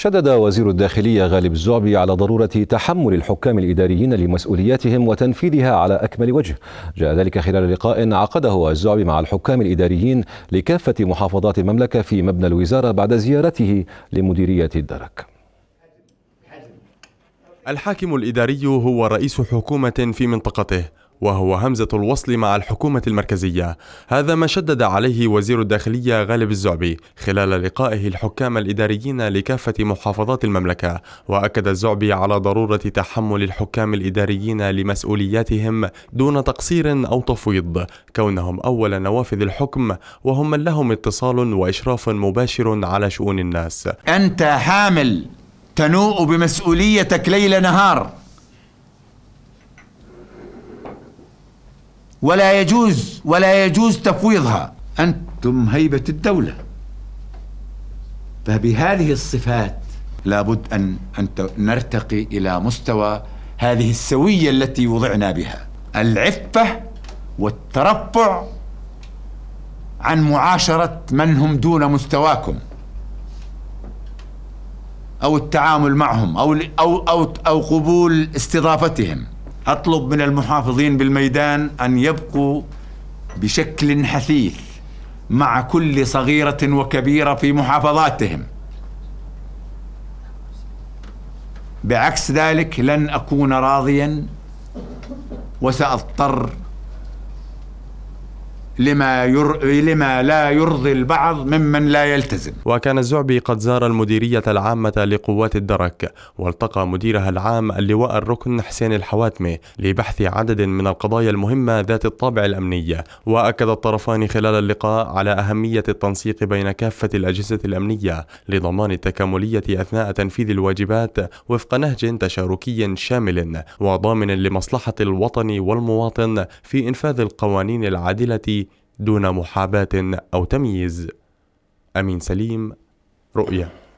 شدد وزير الداخلية غالب الزعبي على ضرورة تحمل الحكام الإداريين لمسؤولياتهم وتنفيذها على أكمل وجه جاء ذلك خلال لقاء عقده الزعبي مع الحكام الإداريين لكافة محافظات المملكة في مبنى الوزارة بعد زيارته لمديرية الدرك الحاكم الإداري هو رئيس حكومة في منطقته وهو همزة الوصل مع الحكومة المركزية هذا ما شدد عليه وزير الداخلية غالب الزعبي خلال لقائه الحكام الإداريين لكافة محافظات المملكة وأكد الزعبي على ضرورة تحمل الحكام الإداريين لمسؤولياتهم دون تقصير أو تفويض كونهم أول نوافذ الحكم وهم من لهم اتصال وإشراف مباشر على شؤون الناس أنت حامل تنوء بمسؤوليتك ليل نهار ولا يجوز ولا يجوز تفويضها أنتم هيبة الدولة فبهذه الصفات لابد أن, أن نرتقي إلى مستوى هذه السوية التي وضعنا بها العفة والترفع عن معاشرة من هم دون مستواكم أو التعامل معهم أو أو أو, أو قبول استضافتهم أطلب من المحافظين بالميدان أن يبقوا بشكل حثيث مع كل صغيرة وكبيرة في محافظاتهم بعكس ذلك لن أكون راضيا وسأضطر لما, ير... لما لا يرضي البعض ممن لا يلتزم وكان الزعبي قد زار المديرية العامة لقوات الدرك والتقى مديرها العام اللواء الركن حسين الحواتمي لبحث عدد من القضايا المهمة ذات الطابع الأمني وأكد الطرفان خلال اللقاء على أهمية التنسيق بين كافة الأجهزة الأمنية لضمان التكاملية أثناء تنفيذ الواجبات وفق نهج تشاركي شامل وضامن لمصلحة الوطن والمواطن في إنفاذ القوانين العادلة دون محاباه او تمييز امين سليم رؤيه